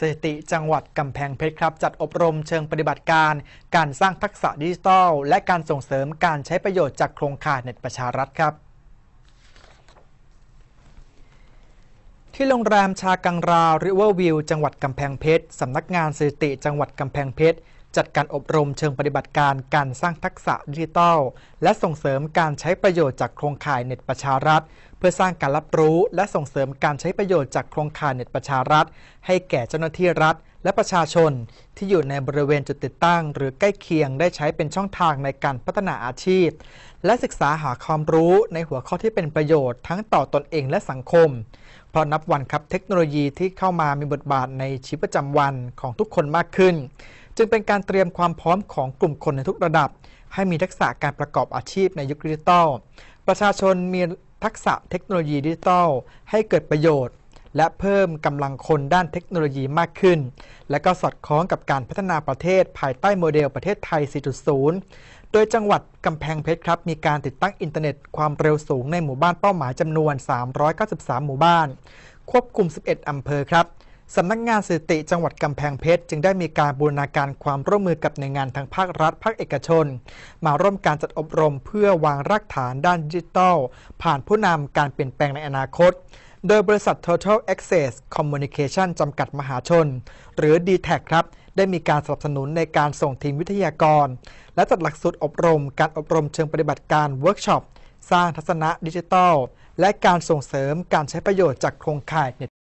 สถิติจังหวัดกำแพงเพชรครับจัดอบรมเชิงปฏิบัติการ การสร้างทักษะดิจิทัลและการส่งเสริมการใช้ประโยชน์จากโครงข่ายเน็ตประชารัฐครับ ที่โรงแรมชากังราวริเวอร์วิว จังหวัดกำแพงเพชร สำนักงานสถิติ จังหวัดกำแพงเพชรจัดการอบรมเชิงปฏิบัติการการสร้างทักษะดิจิทัล และส่งเสริมการใช้ประโยชน์จากโครงข่ายเน็ตประชารัฐ เพื่อสร้างการรับรู้และส่งเสริมการใช้ประโยชน์จากโครงข่ายเน็ตประชารัฐ ให้แก่เจ้าหน้าที่รัฐ และประชาชน ที่อยู่ในบริเวณจุดติดตั้งหรือใกล้เคียงได้ใช้เป็นช่องทางในการพัฒนาอาชีพ และศึกษาหาความรู้ในหัวข้อที่เป็นประโยชน์ทั้งต่อตอนเองและสังคมเพราะนับวันครับเทคโนโลยีที่เข้ามามีบทบาทในชีวิตประจำวันของทุกคนมากขึ้นจึงเป็นการเตรียมความพร้อมของกลุ่มคนในทุกระดับ ให้มีทักษะการประกอบอาชีพในยุคดิจิทัลประชาชนมีทักษะเทคโนโลยีดิจิทัลให้เกิดประโยชน์ และเพิ่มกำลังคนด้านเทคโนโลยีมากขึ้น และก็สอดคล้องกับการพัฒนาประเทศภายใต้โมเดลประเทศไทย 4.0 โดยจังหวัดกำแพงเพชรครับมีการติดตั้งอินเทอร์เน็ตความเร็วสูงในหมู่บ้านเป้าหมายจำนวน 393 หมู่บ้าน ควบคุม 11อำเภอครับสำนักงานสถิติจังหวัดกำแพงเพชร จึงได้มีการบูรณาการความร่วมมือกับหน่วยงานทางภาครัฐภาคเอกชน มาร่วมการจัดอบรมเพื่อวางรากฐานด้านดิจิทัล ผ่านผู้นำการเปลี่ยนแปลงในอนาคต โดยบริษัท Total Access Communication จำกัดมหาชน หรือ d t แทครับ ได้มีการสนับสนุนในการส่งทีมวิทยากร และจัดหลักสูตรอบรม การอบรมเชิงปฏิบัติการเวิร์กช็อปสร้างทัศนะดิจิทัล และการส่งเสริมการใช้ประโยชน์จากโครงข่ายเน็ต